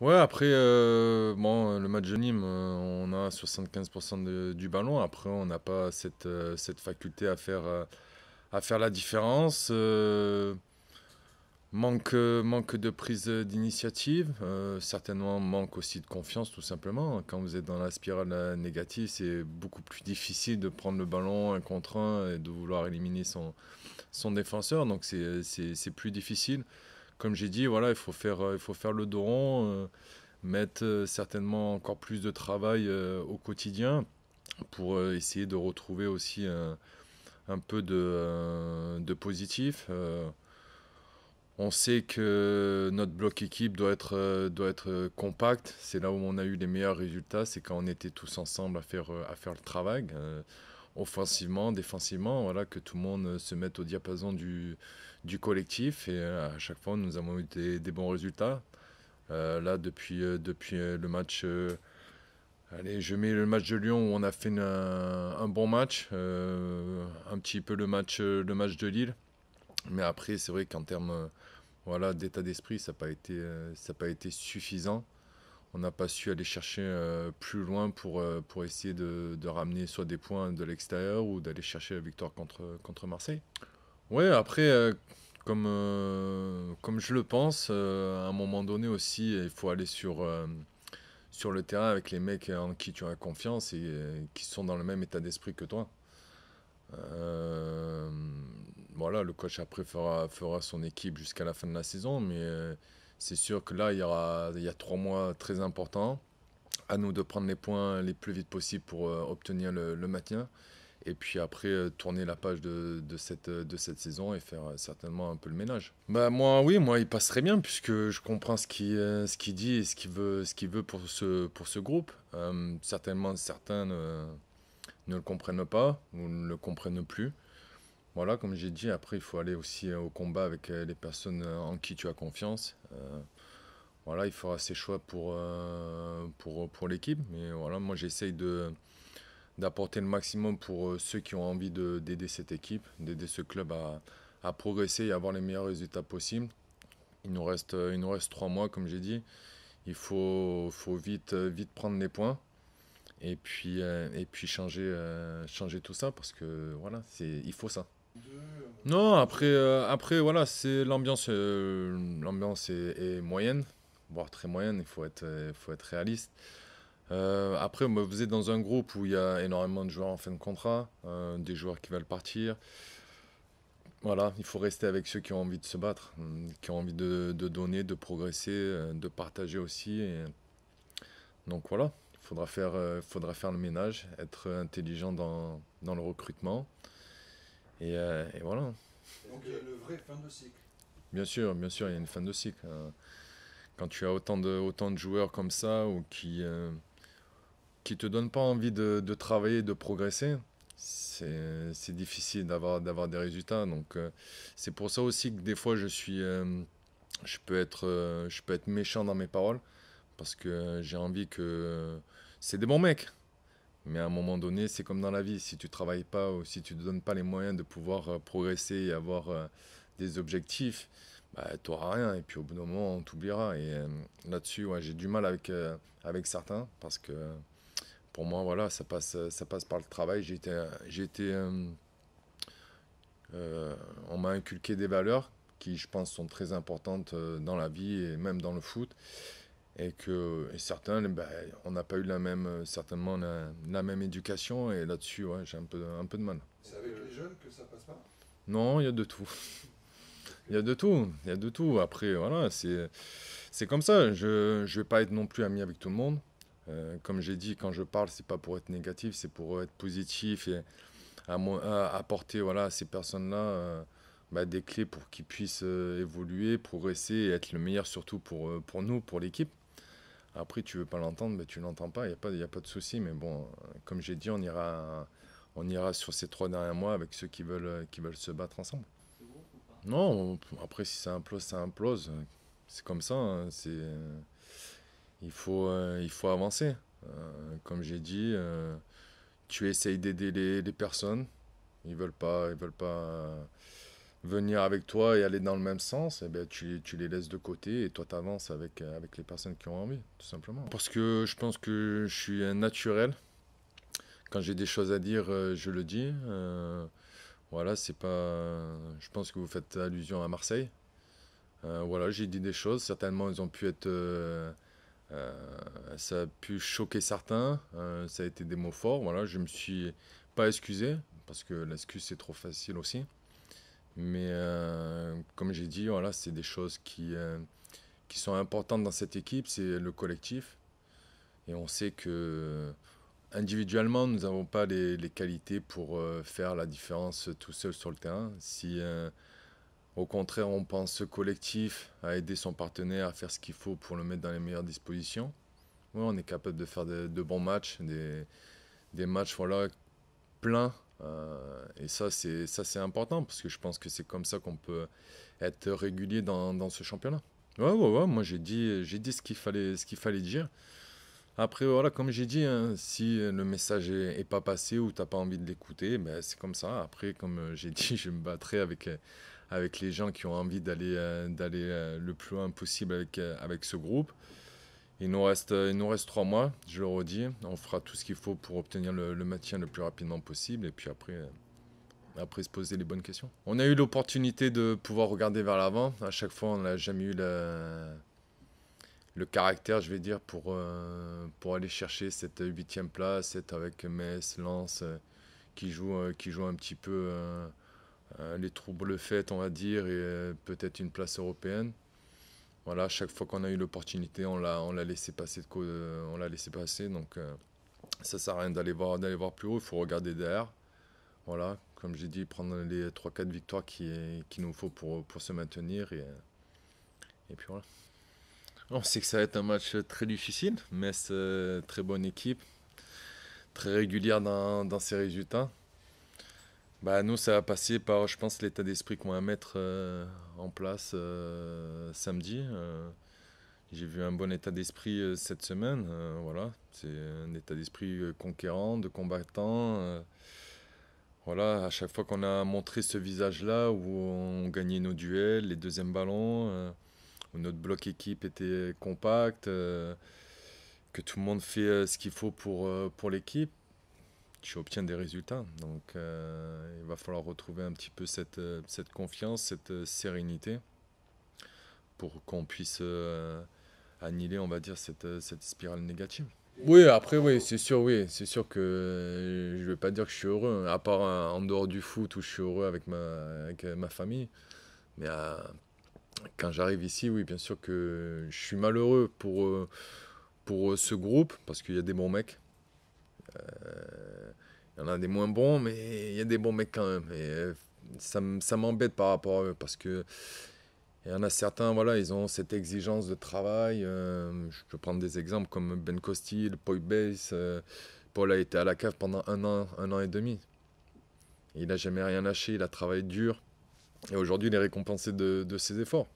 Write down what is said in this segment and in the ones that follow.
Ouais, après, euh, bon, le match de Nîmes, euh, on a 75% du ballon. Après, on n'a pas cette, euh, cette, faculté à faire, à faire la différence. manque, manque de prise d'initiative. certainement, manque aussi de confiance, tout simplement. Quand vous êtes dans la spirale négative, c'est beaucoup plus difficile de prendre le ballon un contre un et de vouloir éliminer son, son défenseur. Donc, c'est plus difficile comme j'ai dit, voilà, il faut faire, euh, il faut faire le dos rond, euh, mettre euh, certainement encore plus de travail au quotidien pour essayer de retrouver aussi un, peu de, positif. On sait que notre bloc équipe doit être, doit être compact. C'est là où on a eu les meilleurs résultats. C'est quand on était tous ensemble à faire, à faire le travail, offensivement, défensivement. Voilà, que tout le monde se mette au diapason du, du collectif et euh, à chaque fois nous avons eu des, bons résultats. Euh, là depuis, euh, depuis le match, allez je mets le match de Lyon où on a fait un bon match, un petit peu le match, le match de Lille, mais après c'est vrai qu'en termes voilà, d'état d'esprit ça n'a pas, été, ça pas été suffisant. On n'a pas su aller chercher plus loin pour, pour essayer de, de, ramener soit des points de l'extérieur ou d'aller chercher la victoire contre, contre Marseille. Ouais, après, euh, comme, je le pense, euh, à un moment donné aussi, il faut aller euh, sur, le terrain avec les mecs en qui tu as confiance et qui sont dans le même état d'esprit que toi. voilà, le coach après fera, son équipe jusqu'à la fin de la saison, mais c'est sûr que là, il y, aura, il a trois mois très importants. À nous de prendre les points les plus vite possible pour obtenir le maintien et puis après euh, tourner la page de, cette, euh, de cette saison et faire euh, certainement un peu le ménage. Bah moi oui, moi il passerait bien puisque je comprends ce qu'il ce qui dit et ce qu'il veut, ce veut pour, ce, pour ce groupe. certainement certains ne, le comprennent pas ou ne le comprennent plus. Voilà, comme j'ai dit, après il faut aller aussi au combat avec les personnes en qui tu as confiance. voilà, il fera ses choix pour, pour, pour l'équipe. Mais voilà, moi j'essaye de d'apporter le maximum pour euh, ceux qui ont envie d'aider cette équipe, d'aider ce club à, progresser et avoir les meilleurs résultats possibles. Il nous reste, euh, il reste trois mois, comme j'ai dit. Il faut, vite, euh, vite prendre les points et puis, et puis changer, changer tout ça parce que voilà, il faut ça. Non, après, après voilà, l'ambiance, l'ambiance est, moyenne, voire très moyenne. Il faut être, faut être réaliste. Euh, après, on vous êtes dans un groupe où il y a énormément de joueurs en fin de contrat, euh, des joueurs qui veulent partir. Voilà, il faut rester avec ceux qui ont envie de se battre, hum, qui ont envie de, donner, de progresser, euh, de partager aussi. Donc voilà, il faudra faire, faudra faire le ménage, être intelligent dans, le recrutement. Et, voilà. Donc il y a une vraie fin de cycle. Bien sûr, bien sûr, il y a une fin de cycle. Quand tu as autant de, autant de joueurs comme ça ou qui qui te donne pas envie de, travailler, de progresser, c'est difficile d'avoir d'avoir des résultats. Donc euh, c'est pour ça aussi que des fois je suis, euh, je peux être, euh, je peux être méchant dans mes paroles parce que j'ai envie que c'est des bons mecs. Mais à un moment donné, c'est comme dans la vie. Si tu travailles pas ou si tu ne donnes pas les moyens de pouvoir progresser et avoir des objectifs, bah, tu n'auras rien. Et puis au bout d'un moment, on t'oubliera. Et là-dessus, ouais, j'ai du mal avec, avec certains parce que pour moi, voilà, ça passe, ça passe par le travail. J'ai été, j'ai été euh, euh, on m'a inculqué des valeurs qui, je pense, sont très importantes euh, dans la vie et même dans le foot. Et que certains, ben, on n'a pas eu la même, certainement la, même éducation. Et là-dessus, j'ai un peu, un peu de mal. C'est avec les jeunes que ça passe pas Non, il y a de tout. Il y a de tout, il y a de tout. Après, voilà, c'est comme ça. Je ne vais pas être non plus ami avec tout le monde. Euh, comme j'ai dit, quand je parle, c'est pas pour être négatif, c'est pour être positif et à, apporter voilà, à ces personnes-là euh, bah, des clés pour qu'ils puissent euh, évoluer, progresser et être le meilleur surtout pour, pour nous, pour l'équipe. Après, tu veux pas l'entendre, mais bah, tu l'entends pas, il n'y a, pas, a pas de souci. Mais bon, comme j'ai dit, on ira, on ira sur ces trois derniers mois avec ceux qui veulent, qui veulent se battre ensemble. Non, après, si ça implose, ça implose. C'est comme ça. Hein, c'est il faut, euh, il faut avancer. Euh, comme j'ai dit, euh, tu essayes d'aider les, personnes. Ils veulent pas, ils veulent pas venir avec toi et aller dans le même sens. Et eh bien tu, les laisses de côté et toi t'avances avec avec les personnes qui ont envie, tout simplement. Parce que je pense que je suis un naturel. Quand j'ai des choses à dire, je le dis. voilà, c'est pas. Je pense que vous faites allusion à Marseille. voilà, j'ai dit des choses. Certainement, elles ont pu être euh, ça a pu choquer certains, hein, ça a été des mots forts. Voilà, je me suis pas excusé parce que l'excuse c'est trop facile aussi. Mais euh, comme j'ai dit, voilà, c'est des choses qui euh, qui sont importantes dans cette équipe, c'est le collectif. Et on sait que individuellement, nous n'avons pas les, qualités pour faire la différence tout seul sur le terrain. Si au contraire, on pense collectif à aider son partenaire à faire ce qu'il faut pour le mettre dans les meilleures dispositions. on est capable de faire de, bons matchs, des, matchs voilà, pleins. Euh, et ça, c'est, ça, c'est important parce que je pense que c'est comme ça qu'on peut être régulier dans, ce championnat. Ouais, ouais, ouais, moi j'ai dit, j'ai dit ce, qu'il fallait, ce qu'il fallait dire. Après, voilà, comme j'ai dit, hein, si le message est, pas passé ou t'as pas envie de l'écouter, ben, c'est comme ça. Après, comme euh, j'ai dit, je me battrai avec, avec les gens qui ont envie d'aller euh, euh, le plus loin possible avec, euh, avec ce groupe. Il nous, reste, il nous reste trois mois, je le redis. On fera tout ce qu'il faut pour obtenir le, maintien le plus rapidement possible. Et puis après, après se poser les bonnes questions. On a eu l'opportunité de pouvoir regarder vers l'avant. À chaque fois, on n'a jamais eu le, caractère, je vais dire, pour, pour aller chercher cette huitième place, cette avec Metz, Lens, qui, joue, qui joue un petit peu euh, les troubles faits, on va dire, et euh, peut-être une place européenne. Voilà, chaque fois qu'on a eu l'opportunité, on l'a, on l'a laissé passer de euh, on l'a laissé passer. Donc, ça sert à rien d'aller voir, d'aller voir plus haut. Il faut regarder derrière. Voilà, comme j'ai dit, prendre les 3-4 victoires qui, nous faut pour, se maintenir et, et puis voilà. On sait que ça va être un match très difficile, mais c'est très bonne équipe, très régulière dans ses résultats. Bah, nous, ça va passer par, je pense, l'état d'esprit qu'on va mettre euh, en place euh, samedi. Euh. j'ai vu un bon état d'esprit cette semaine. voilà, c'est un état d'esprit conquérant, de combattant. voilà, à chaque fois qu'on a montré ce visage-là, où on gagnait nos duels, les deuxièmes ballons, où notre bloc équipe était compact, que tout le monde fait ce qu'il faut pour, pour l'équipe je obtiens des résultats. Donc euh, il va falloir retrouver un petit peu cette, euh, cette confiance, cette euh, sérénité pour qu'on puisse annihiler, on va dire, cette, spirale négative. Oui, après, oui, c'est sûr, oui, c'est sûr que je ne vais pas dire que je suis heureux, hein. à part en dehors du foot où je suis heureux avec ma, ma famille. Mais quand j'arrive ici, oui, bien sûr que je suis malheureux pour, pour ce groupe, parce qu'il y a des bons mecs, il euh, y en a des moins bons, mais il y a des bons mecs quand même. Et euh, ça, m'embête par rapport à eux parce que y en a certains, voilà, ils ont cette exigence de travail. Euh, je peux prendre des exemples comme Ben Costi, Paul Bass. Paul a été à la cave pendant un an, un an et demi. Il n'a jamais rien lâché, il a travaillé dur. Et aujourd'hui, il est récompensé de ses efforts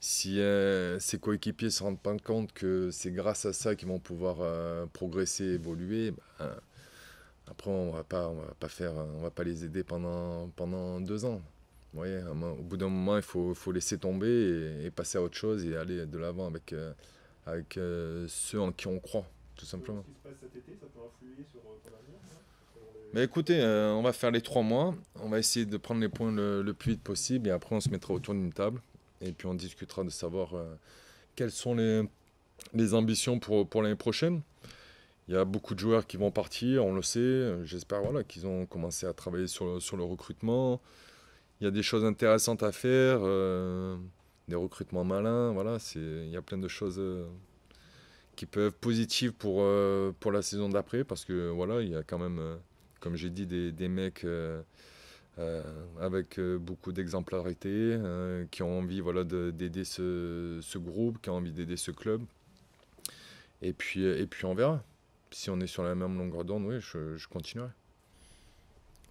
si euh, ses coéquipiers ne se rendent pas compte que c'est grâce à ça qu'ils vont pouvoir euh, progresser, évoluer, ben, après on va pas, on va pas faire, on va pas les aider pendant, pendant deux ans. au bout d'un moment, il faut, laisser tomber et, passer à autre chose et aller de l'avant avec, euh, avec ceux en qui on croit, tout simplement. Ce qui se passe cet été, mais ben, écoutez, on va faire les trois mois. On va essayer de prendre les points le plus vite possible et après on se mettra autour d'une table et puis on discutera de savoir euh, quelles sont les, ambitions pour, pour l'année prochaine. Il y a beaucoup de joueurs qui vont partir, on le sait. J'espère voilà, qu'ils ont commencé à travailler sur le, sur le recrutement. Il y a des choses intéressantes à faire, euh, des recrutements malins. Voilà, il y a plein de choses euh, qui peuvent être positives pour, pour la saison d'après parce que voilà, il y a quand même, comme j'ai dit, des, mecs. Euh, avec euh, beaucoup d'exemplarité, euh, qui ont envie voilà, d'aider ce, groupe, qui ont envie d'aider ce club. Et puis, et puis on verra. Si on est sur la même longueur d'onde, oui, je, continuerai.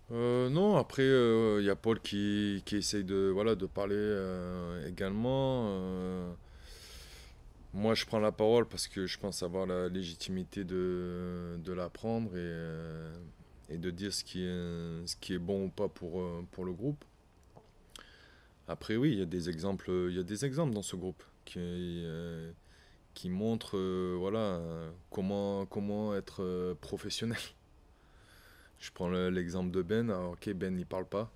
non, après, il y a Paul qui, qui, essaye de, voilà, de parler également. moi, je prends la parole parce que je pense avoir la légitimité de, de la prendre et de dire ce qui est, bon ou pas pour, euh, pour le groupe. Après, oui, il y a des exemples, il y a des exemples dans ce groupe qui, euh, montrent euh, voilà, comment, comment être professionnel. Je prends l'exemple de Ben. ok, Ben, il parle pas.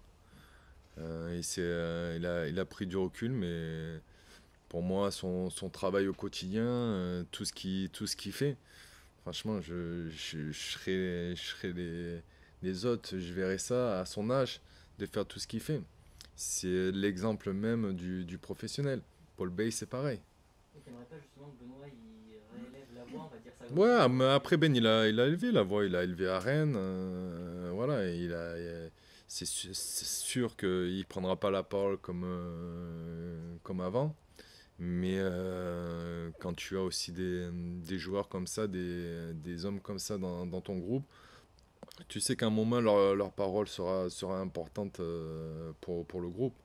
Il, a, pris du recul, mais pour moi, son, travail au quotidien, tout ce qu'il fait, Franchement, je, je, serais, je serais les, autres, je verrais ça à son âge, de faire tout ce qu'il fait. C'est l'exemple même du, professionnel. Paul Bay, c'est pareil. Et pas justement Benoît, réélève la voix, on Ouais, mais après Ben, il a, élevé la voix, il a élevé à Rennes. Euh, voilà, c'est sûr, qu'il ne prendra pas la parole comme, euh, comme avant. Mais euh, quand tu as aussi des, joueurs comme ça, des, hommes comme ça dans, ton groupe, tu sais qu'à un moment, leur, parole sera, importante euh, pour, le groupe.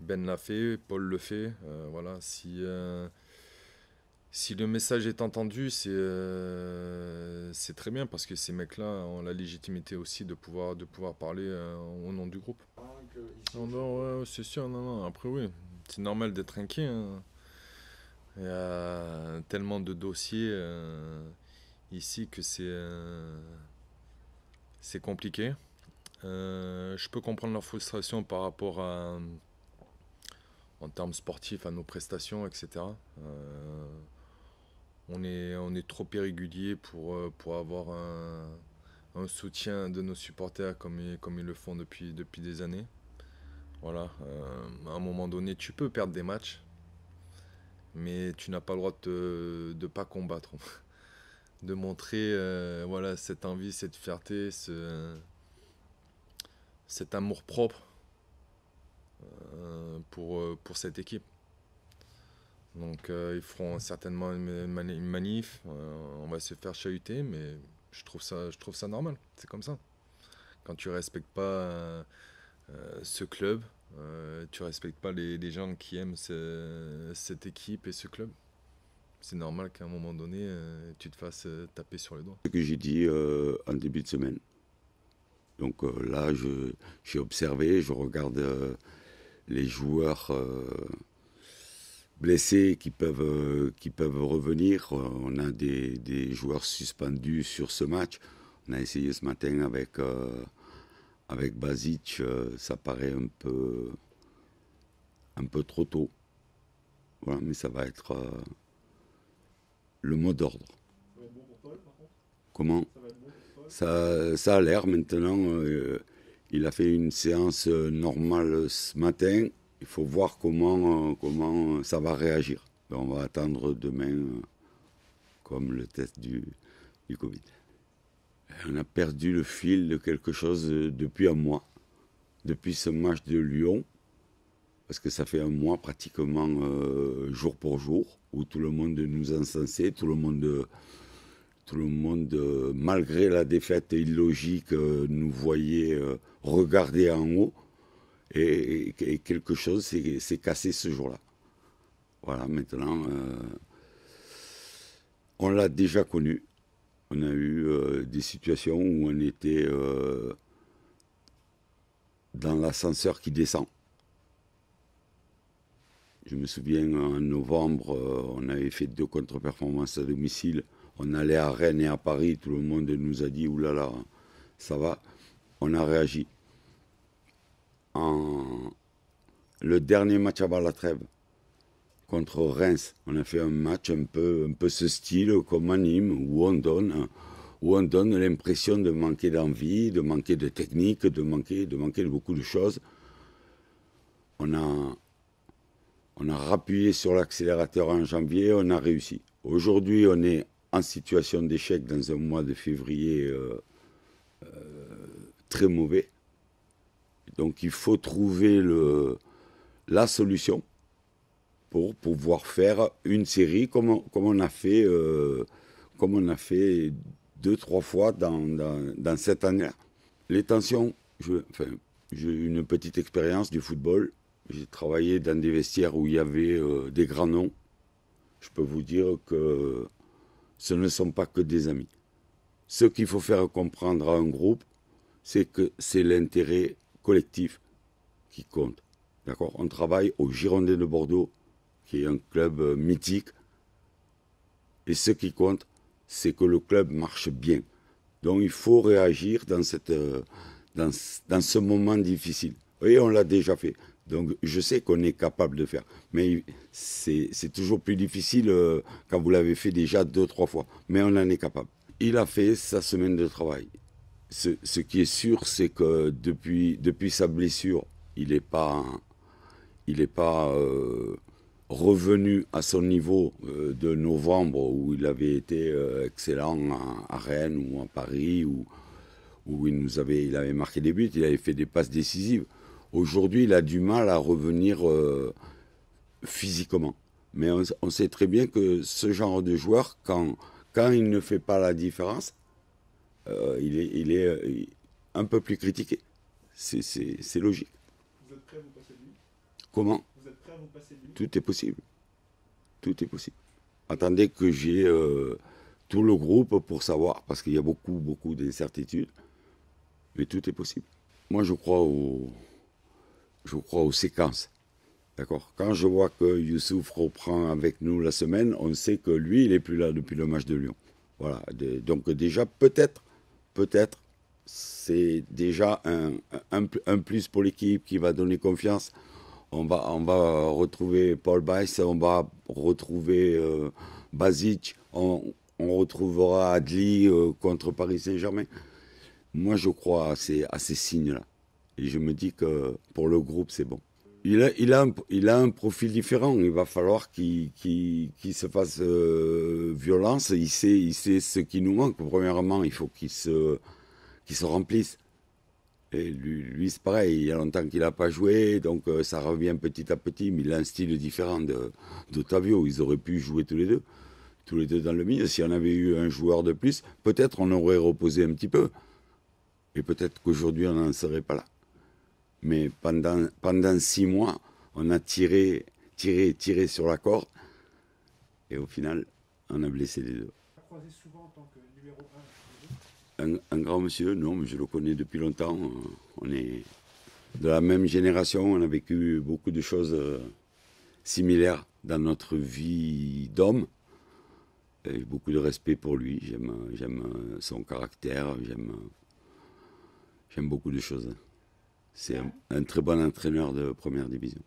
Ben l'a fait, Paul le fait. Euh, voilà, si, si le message est entendu, c'est très bien parce que ces mecs-là ont la légitimité aussi de pouvoir, de pouvoir parler au nom du groupe. Ah, c'est sûr, non, après oui, c'est normal d'être inquiet. Hein. Il y a tellement de dossiers euh, ici que c'est euh, compliqué. Euh, je peux comprendre leur frustration par rapport à en termes sportifs à nos prestations, etc. on est on est trop irrégulier pour pour avoir un, soutien de nos supporters comme ils, comme ils le font depuis depuis des années. Voilà, euh, à un moment donné, tu peux perdre des matchs, mais tu n'as pas le droit de ne pas combattre. de montrer euh, voilà, cette envie, cette fierté, cet amour propre euh, pour, pour cette équipe. Donc ils feront certainement une, manif, on va se faire chahuter, mais je trouve ça, je trouve ça normal, c'est comme ça. Quand tu respectes pas euh, ce club euh, Tu respectes pas les, gens qui aiment cette équipe et ce club c'est normal qu'à un moment donné, euh, tu te fasses taper sur le doigt. Ce que j'ai dit en début de semaine. Donc là, j'ai observé, je regarde les joueurs blessés qui peuvent, qui peuvent revenir. On a des, des, joueurs suspendus sur ce match. On a essayé ce matin avec avec Basic, euh, ça paraît un peu, un peu trop tôt. Voilà, mais ça va être euh, le mot d'ordre. Comment ça, va être bon pour ça, ça, a l'air maintenant. Euh, il a fait une séance normale ce matin. Il faut voir comment, comment ça va réagir. Ben, on va attendre demain, comme le test du, du Covid on a perdu le fil de quelque chose euh, depuis un mois, depuis ce match de Lyon, parce que ça fait un mois pratiquement euh, jour pour jour, où tout le monde nous encensait, tout le monde, tout le monde euh, malgré la défaite illogique, nous voyait regarder en haut, et quelque chose s'est cassé ce jour-là. Voilà, maintenant, on l'a déjà connu on a eu euh, des situations où on était euh, dans l'ascenseur qui descend. Je me souviens, en novembre, euh, on avait fait deux contre-performances à domicile. On allait à Rennes et à Paris, tout le monde nous a dit, oulala, ça va. On a réagi. Le dernier match avant la trêve, contre Reims. On a fait un match un peu, un peu ce style comme anime, où on donne, hein, où on donne l'impression de manquer d'envie, de manquer de technique, de manquer, de manquer beaucoup de choses. On a, on a rappuyé sur l'accélérateur en janvier, on a réussi. Aujourd'hui, on est en situation d'échec dans un mois de février euh, euh, très mauvais. Donc il faut trouver le, la solution pour pouvoir faire une série comme on, comme on a fait, euh, comme on a fait deux, trois fois dans, cette année Les tensions, j'ai eu une petite expérience du football. J'ai travaillé dans des vestiaires où il y avait euh, des grands noms. Je peux vous dire que ce ne sont pas que des amis. Ce qu'il faut faire comprendre à un groupe, c'est que c'est l'intérêt collectif qui compte. D'accord On travaille au Girondin de Bordeaux qui est un club euh, mythique. Et ce qui compte, c'est que le club marche bien. Donc il faut réagir dans, cette, euh, dans, dans ce moment difficile. Et on l'a déjà fait. Donc je sais qu'on est capable de faire. Mais c'est toujours plus difficile euh, quand vous l'avez fait déjà deux, trois fois. Mais on en est capable. Il a fait sa semaine de travail. Ce, qui est sûr, c'est que depuis, depuis sa blessure, il n'est pas, il est pas revenu à son niveau euh, de novembre où il avait été euh, excellent à, Rennes ou à Paris où, où, il, nous avait, il avait marqué des buts, il avait fait des passes décisives. Aujourd'hui, il a du mal à revenir euh, physiquement. Mais on, sait très bien que ce genre de joueur, quand, quand il ne fait pas la différence, il, est, il est un peu plus critiqué. C'est logique. Vous êtes prêt à vous passer de lui Comment tout est possible. Tout est possible. Attendez que j'ai euh, tout le groupe pour savoir, parce qu'il y a beaucoup, beaucoup d'incertitudes. Mais tout est possible. Moi, je crois, je crois aux séquences. D'accord Quand je vois que Youssouf reprend avec nous la semaine, on sait que lui, il est plus là depuis le match de Lyon. Voilà. donc, déjà, peut-être, peut-être, c'est déjà un, plus pour l'équipe qui va donner confiance on va, on va euh, retrouver Paul Bice, on va retrouver euh, on, retrouvera Adli euh, contre Paris Saint-Germain. Moi, je crois à ces, signes-là. Et je me dis que pour le groupe, c'est bon. Il a, il, un, il a un profil différent. Il va falloir qu'il se fasse euh, violence. Il sait, il ce qui nous manque. Premièrement, il faut qu'il se, se remplisse. Et lui, c'est pareil, il y a longtemps qu'il n'a pas joué, donc euh, ça revient petit à petit, mais il a un style différent d'Ottavio. Ils auraient pu jouer tous les deux, tous les deux dans le milieu. Si on avait eu un joueur de plus, peut-être on aurait reposé un petit peu. Et peut-être qu'aujourd'hui, on n'en serait pas là. Mais pendant, pendant six mois, on a tiré, tiré, tiré sur la corde. Et au final, on a blessé les deux un, grand monsieur, non, mais je le connais depuis longtemps. Euh, on est de la même génération, on a vécu beaucoup de choses euh, similaires dans notre vie d'homme. J'ai beaucoup de respect pour lui, j'aime son caractère, j'aime beaucoup de choses. C'est un très bon entraîneur de première division.